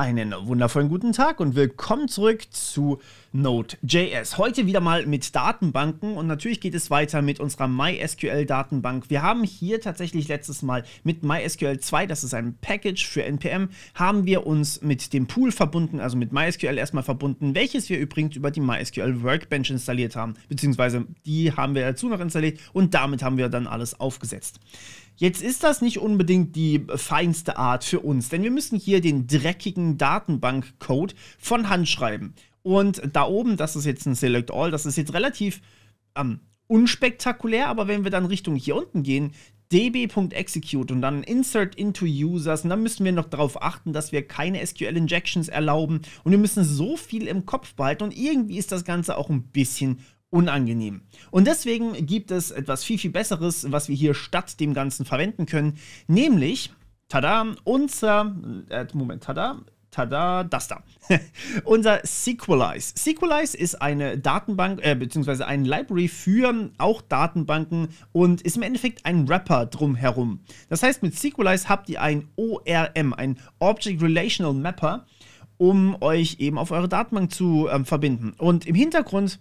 Einen wundervollen guten Tag und willkommen zurück zu Node.js. Heute wieder mal mit Datenbanken und natürlich geht es weiter mit unserer MySQL-Datenbank. Wir haben hier tatsächlich letztes Mal mit MySQL 2, das ist ein Package für NPM, haben wir uns mit dem Pool verbunden, also mit MySQL erstmal verbunden, welches wir übrigens über die MySQL Workbench installiert haben, beziehungsweise die haben wir dazu noch installiert und damit haben wir dann alles aufgesetzt. Jetzt ist das nicht unbedingt die feinste Art für uns, denn wir müssen hier den dreckigen Datenbankcode von Hand schreiben. Und da oben, das ist jetzt ein Select All, das ist jetzt relativ ähm, unspektakulär, aber wenn wir dann Richtung hier unten gehen, db.execute und dann insert into users und dann müssen wir noch darauf achten, dass wir keine SQL Injections erlauben und wir müssen so viel im Kopf behalten und irgendwie ist das Ganze auch ein bisschen unangenehm. Und deswegen gibt es etwas viel, viel Besseres, was wir hier statt dem Ganzen verwenden können, nämlich, tada, unser, äh, Moment, tada, tada, das da. Unser SQLize. SQLize ist eine Datenbank, äh, beziehungsweise ein Library für auch Datenbanken und ist im Endeffekt ein Wrapper drumherum. Das heißt, mit SQLize habt ihr ein ORM, ein Object Relational Mapper, um euch eben auf eure Datenbank zu ähm, verbinden. Und im Hintergrund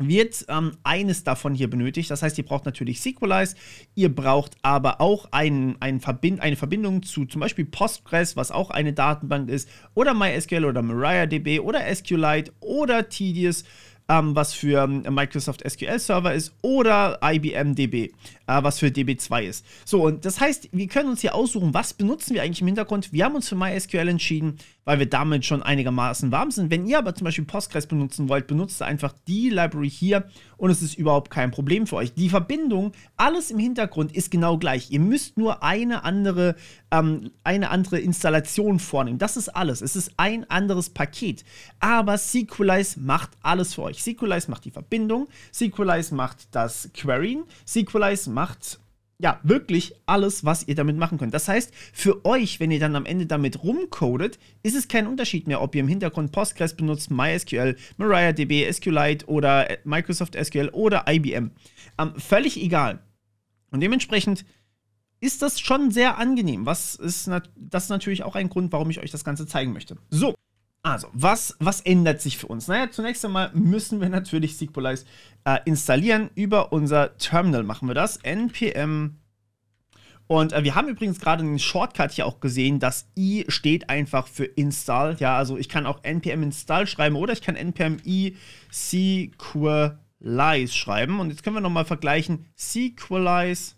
wird ähm, eines davon hier benötigt. Das heißt, ihr braucht natürlich SQLize, ihr braucht aber auch ein, ein Verbind eine Verbindung zu zum Beispiel Postgres, was auch eine Datenbank ist, oder MySQL oder MariaDB oder SQLite oder Tedious ähm, was für ähm, Microsoft SQL Server ist, oder IBM DB, äh, was für DB2 ist. So, und das heißt, wir können uns hier aussuchen, was benutzen wir eigentlich im Hintergrund. Wir haben uns für MySQL entschieden, weil wir damit schon einigermaßen warm sind. Wenn ihr aber zum Beispiel Postgres benutzen wollt, benutzt einfach die Library hier und es ist überhaupt kein Problem für euch. Die Verbindung, alles im Hintergrund ist genau gleich. Ihr müsst nur eine andere, ähm, eine andere Installation vornehmen. Das ist alles. Es ist ein anderes Paket. Aber SQLize macht alles für euch nämlich SQLize macht die Verbindung, SQLize macht das Querying, SQLize macht ja, wirklich alles, was ihr damit machen könnt. Das heißt, für euch, wenn ihr dann am Ende damit rumcodet, ist es kein Unterschied mehr, ob ihr im Hintergrund Postgres benutzt, MySQL, MariaDB, SQLite oder äh, Microsoft SQL oder IBM. Ähm, völlig egal. Und dementsprechend ist das schon sehr angenehm. Was ist nat das ist natürlich auch ein Grund, warum ich euch das Ganze zeigen möchte. So, also, was, was ändert sich für uns? Naja, zunächst einmal müssen wir natürlich Sequalize äh, installieren. Über unser Terminal machen wir das. npm. Und äh, wir haben übrigens gerade einen Shortcut hier auch gesehen. Das i steht einfach für install. Ja, also ich kann auch npm install schreiben oder ich kann npm i sequalize schreiben. Und jetzt können wir nochmal vergleichen. Sequalize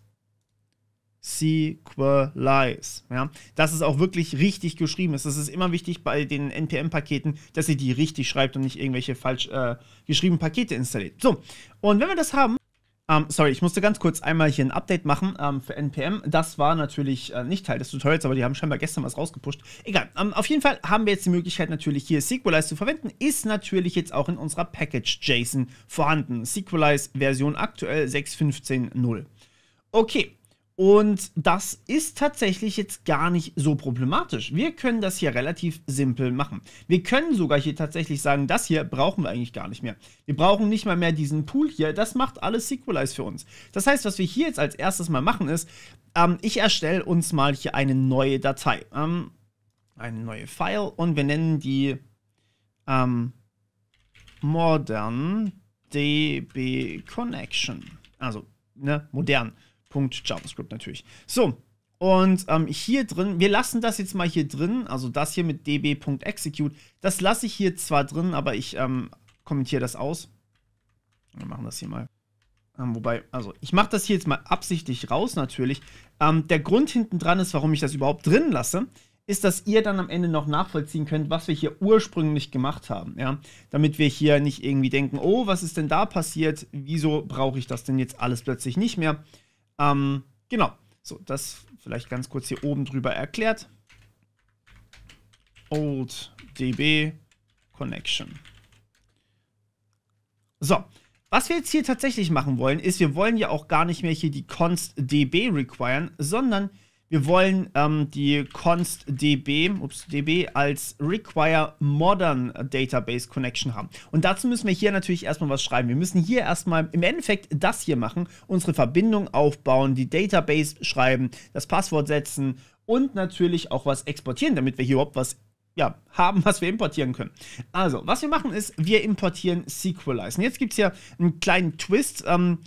SQLize. Ja? Dass es auch wirklich richtig geschrieben ist. Das ist immer wichtig bei den NPM-Paketen, dass ihr die richtig schreibt und nicht irgendwelche falsch äh, geschriebenen Pakete installiert. So, und wenn wir das haben, ähm, sorry, ich musste ganz kurz einmal hier ein Update machen ähm, für NPM. Das war natürlich äh, nicht Teil des Tutorials, aber die haben scheinbar gestern was rausgepusht. Egal, ähm, auf jeden Fall haben wir jetzt die Möglichkeit natürlich hier SQLize zu verwenden. Ist natürlich jetzt auch in unserer Package JSON vorhanden. SQLize Version aktuell 6.15.0. Okay, und das ist tatsächlich jetzt gar nicht so problematisch. Wir können das hier relativ simpel machen. Wir können sogar hier tatsächlich sagen, das hier brauchen wir eigentlich gar nicht mehr. Wir brauchen nicht mal mehr diesen Pool hier. Das macht alles SQLize für uns. Das heißt, was wir hier jetzt als erstes mal machen ist, ähm, ich erstelle uns mal hier eine neue Datei. Ähm, eine neue File und wir nennen die ähm, modern db connection. Also, ne, modern. JavaScript natürlich. So, und ähm, hier drin, wir lassen das jetzt mal hier drin, also das hier mit db.execute, das lasse ich hier zwar drin, aber ich ähm, kommentiere das aus. Wir machen das hier mal. Ähm, wobei, also ich mache das hier jetzt mal absichtlich raus natürlich. Ähm, der Grund hinten dran ist, warum ich das überhaupt drin lasse, ist, dass ihr dann am Ende noch nachvollziehen könnt, was wir hier ursprünglich gemacht haben. Ja? Damit wir hier nicht irgendwie denken, oh, was ist denn da passiert? Wieso brauche ich das denn jetzt alles plötzlich nicht mehr? Ähm, genau. So, das vielleicht ganz kurz hier oben drüber erklärt. Old DB Connection. So, was wir jetzt hier tatsächlich machen wollen, ist, wir wollen ja auch gar nicht mehr hier die const db requiren, sondern wir wollen ähm, die const DB, ups, DB als require modern database connection haben. Und dazu müssen wir hier natürlich erstmal was schreiben. Wir müssen hier erstmal im Endeffekt das hier machen, unsere Verbindung aufbauen, die Database schreiben, das Passwort setzen und natürlich auch was exportieren, damit wir hier überhaupt was ja, haben, was wir importieren können. Also, was wir machen ist, wir importieren SQLize. Und jetzt gibt es hier einen kleinen Twist. Ähm,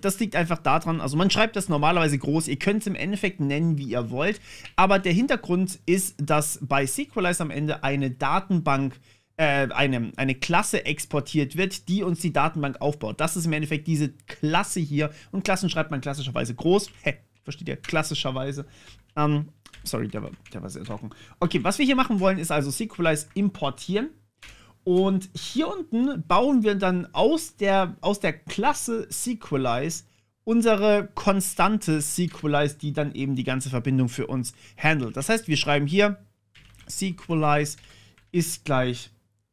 das liegt einfach daran, also man schreibt das normalerweise groß. Ihr könnt es im Endeffekt nennen, wie ihr wollt. Aber der Hintergrund ist, dass bei SQLize am Ende eine Datenbank äh, eine, eine Klasse exportiert wird, die uns die Datenbank aufbaut. Das ist im Endeffekt diese Klasse hier. Und Klassen schreibt man klassischerweise groß. Hä, versteht ihr? Klassischerweise. Ähm, Sorry, der war, der war sehr trocken. Okay, was wir hier machen wollen, ist also SQLize importieren. Und hier unten bauen wir dann aus der, aus der Klasse SQLize unsere konstante SQLize, die dann eben die ganze Verbindung für uns handelt. Das heißt, wir schreiben hier SQLize ist gleich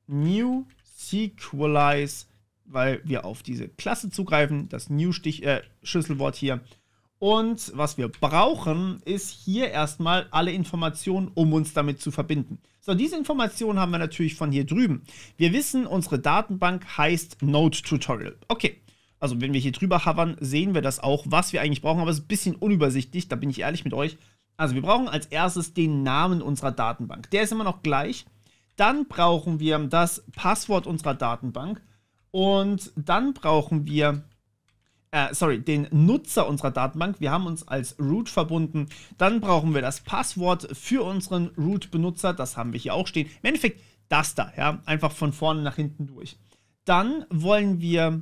new SQLize, weil wir auf diese Klasse zugreifen, das new Stich, äh, Schlüsselwort hier und was wir brauchen, ist hier erstmal alle Informationen, um uns damit zu verbinden. So, diese Informationen haben wir natürlich von hier drüben. Wir wissen, unsere Datenbank heißt Node Tutorial. Okay. Also wenn wir hier drüber hovern, sehen wir das auch, was wir eigentlich brauchen, aber es ist ein bisschen unübersichtlich, da bin ich ehrlich mit euch. Also wir brauchen als erstes den Namen unserer Datenbank. Der ist immer noch gleich. Dann brauchen wir das Passwort unserer Datenbank und dann brauchen wir äh, sorry, den Nutzer unserer Datenbank. Wir haben uns als Root verbunden. Dann brauchen wir das Passwort für unseren Root-Benutzer. Das haben wir hier auch stehen. Im Endeffekt das da, ja, einfach von vorne nach hinten durch. Dann wollen wir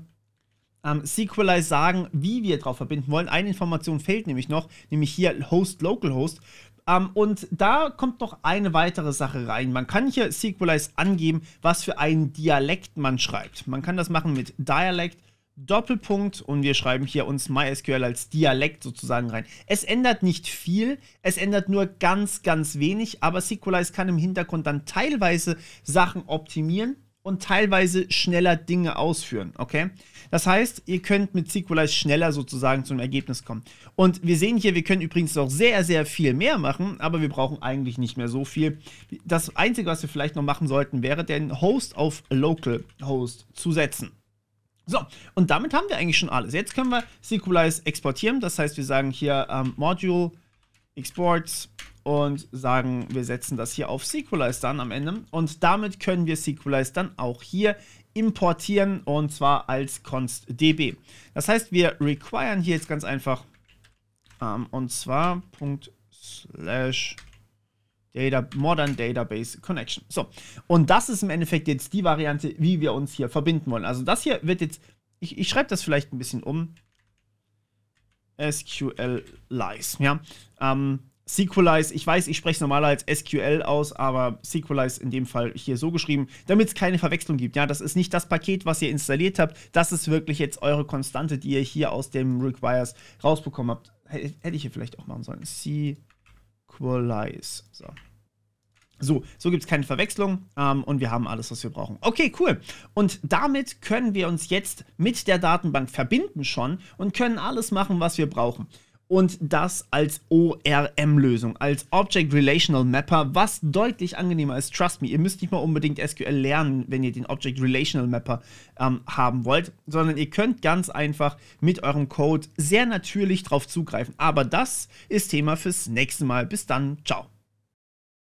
ähm, SQLize sagen, wie wir drauf verbinden wollen. Eine Information fehlt nämlich noch, nämlich hier Host Localhost. Ähm, und da kommt noch eine weitere Sache rein. Man kann hier SQLize angeben, was für einen Dialekt man schreibt. Man kann das machen mit Dialect Doppelpunkt und wir schreiben hier uns MySQL als Dialekt sozusagen rein. Es ändert nicht viel, es ändert nur ganz, ganz wenig, aber SQLize kann im Hintergrund dann teilweise Sachen optimieren und teilweise schneller Dinge ausführen, okay? Das heißt, ihr könnt mit SQLize schneller sozusagen zum Ergebnis kommen. Und wir sehen hier, wir können übrigens noch sehr, sehr viel mehr machen, aber wir brauchen eigentlich nicht mehr so viel. Das Einzige, was wir vielleicht noch machen sollten, wäre, den Host auf Localhost zu setzen. So, und damit haben wir eigentlich schon alles. Jetzt können wir SQLize exportieren. Das heißt, wir sagen hier ähm, Module Export und sagen, wir setzen das hier auf SQLize dann am Ende. Und damit können wir SQLize dann auch hier importieren und zwar als constdb. Das heißt, wir requiren hier jetzt ganz einfach ähm, und zwar Punkt slash Data, Modern Database Connection. So, und das ist im Endeffekt jetzt die Variante, wie wir uns hier verbinden wollen. Also das hier wird jetzt, ich, ich schreibe das vielleicht ein bisschen um. SQLize, ja. Ähm, SQLize, ich weiß, ich spreche es normalerweise SQL aus, aber SQLize in dem Fall hier so geschrieben, damit es keine Verwechslung gibt. Ja, das ist nicht das Paket, was ihr installiert habt. Das ist wirklich jetzt eure Konstante, die ihr hier aus dem Requires rausbekommen habt. Hätte ich hier vielleicht auch machen sollen. SQLize. Equalize. So. So, so gibt es keine Verwechslung ähm, und wir haben alles, was wir brauchen. Okay, cool. Und damit können wir uns jetzt mit der Datenbank verbinden schon und können alles machen, was wir brauchen und das als ORM-Lösung, als Object Relational Mapper, was deutlich angenehmer ist. Trust me, ihr müsst nicht mal unbedingt SQL lernen, wenn ihr den Object Relational Mapper ähm, haben wollt, sondern ihr könnt ganz einfach mit eurem Code sehr natürlich drauf zugreifen. Aber das ist Thema fürs nächste Mal. Bis dann, ciao.